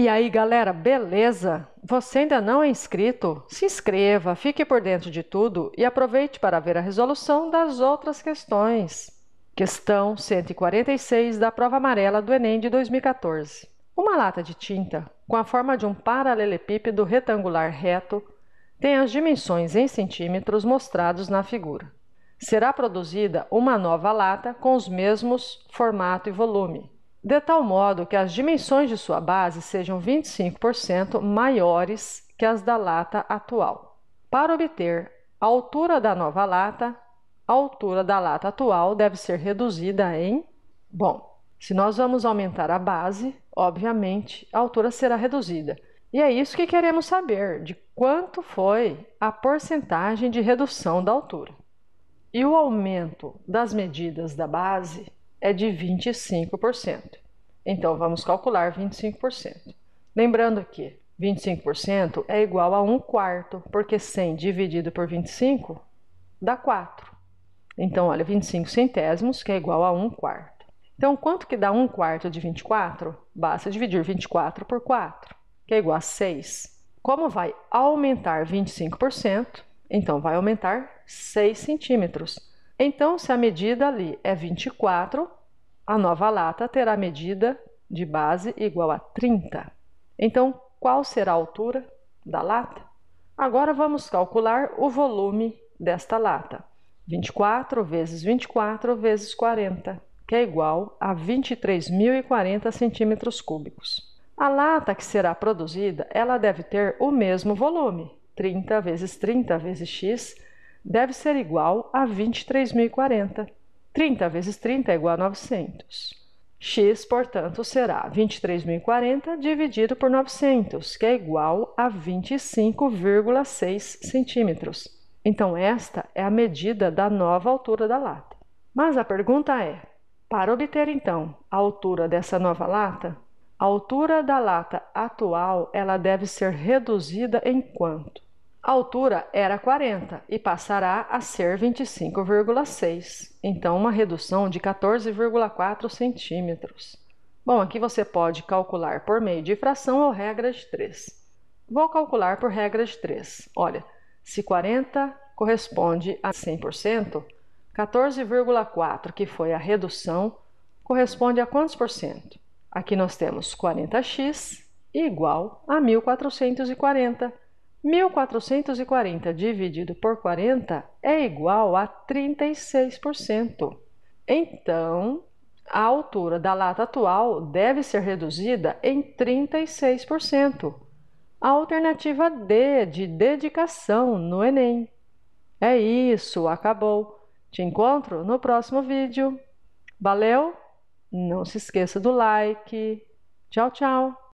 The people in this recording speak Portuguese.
E aí, galera, beleza? Você ainda não é inscrito? Se inscreva, fique por dentro de tudo e aproveite para ver a resolução das outras questões. Questão 146 da prova amarela do Enem de 2014. Uma lata de tinta com a forma de um paralelepípedo retangular reto tem as dimensões em centímetros mostrados na figura. Será produzida uma nova lata com os mesmos formato e volume, de tal modo que as dimensões de sua base sejam 25% maiores que as da lata atual, para obter a altura da nova lata a altura da lata atual deve ser reduzida em. Bom, se nós vamos aumentar a base, obviamente a altura será reduzida. E é isso que queremos saber: de quanto foi a porcentagem de redução da altura. E o aumento das medidas da base é de 25%. Então vamos calcular 25%. Lembrando que 25% é igual a 1 quarto, porque 100 dividido por 25 dá 4. Então, olha, 25 centésimos, que é igual a 1 quarto. Então, quanto que dá 1 quarto de 24? Basta dividir 24 por 4, que é igual a 6. Como vai aumentar 25%, então vai aumentar 6 centímetros. Então, se a medida ali é 24, a nova lata terá medida de base igual a 30. Então, qual será a altura da lata? Agora vamos calcular o volume desta lata. 24 vezes 24 vezes 40, que é igual a 23.040 centímetros cúbicos. A lata que será produzida, ela deve ter o mesmo volume. 30 vezes 30 vezes x deve ser igual a 23.040. 30 vezes 30 é igual a 900. x, portanto, será 23.040 dividido por 900, que é igual a 25,6 centímetros. Então, esta é a medida da nova altura da lata. Mas a pergunta é, para obter, então, a altura dessa nova lata, a altura da lata atual ela deve ser reduzida em quanto? A altura era 40 e passará a ser 25,6, então uma redução de 14,4 centímetros. Bom, aqui você pode calcular por meio de fração ou regra de 3. Vou calcular por regra de 3. Olha, se 40 corresponde a 100%, 14,4, que foi a redução, corresponde a quantos por cento? Aqui nós temos 40x igual a 1440 1440 dividido por 40 é igual a 36%. Então, a altura da lata atual deve ser reduzida em 36%. A alternativa D de dedicação no Enem. É isso, acabou. Te encontro no próximo vídeo. Valeu? Não se esqueça do like. Tchau, tchau!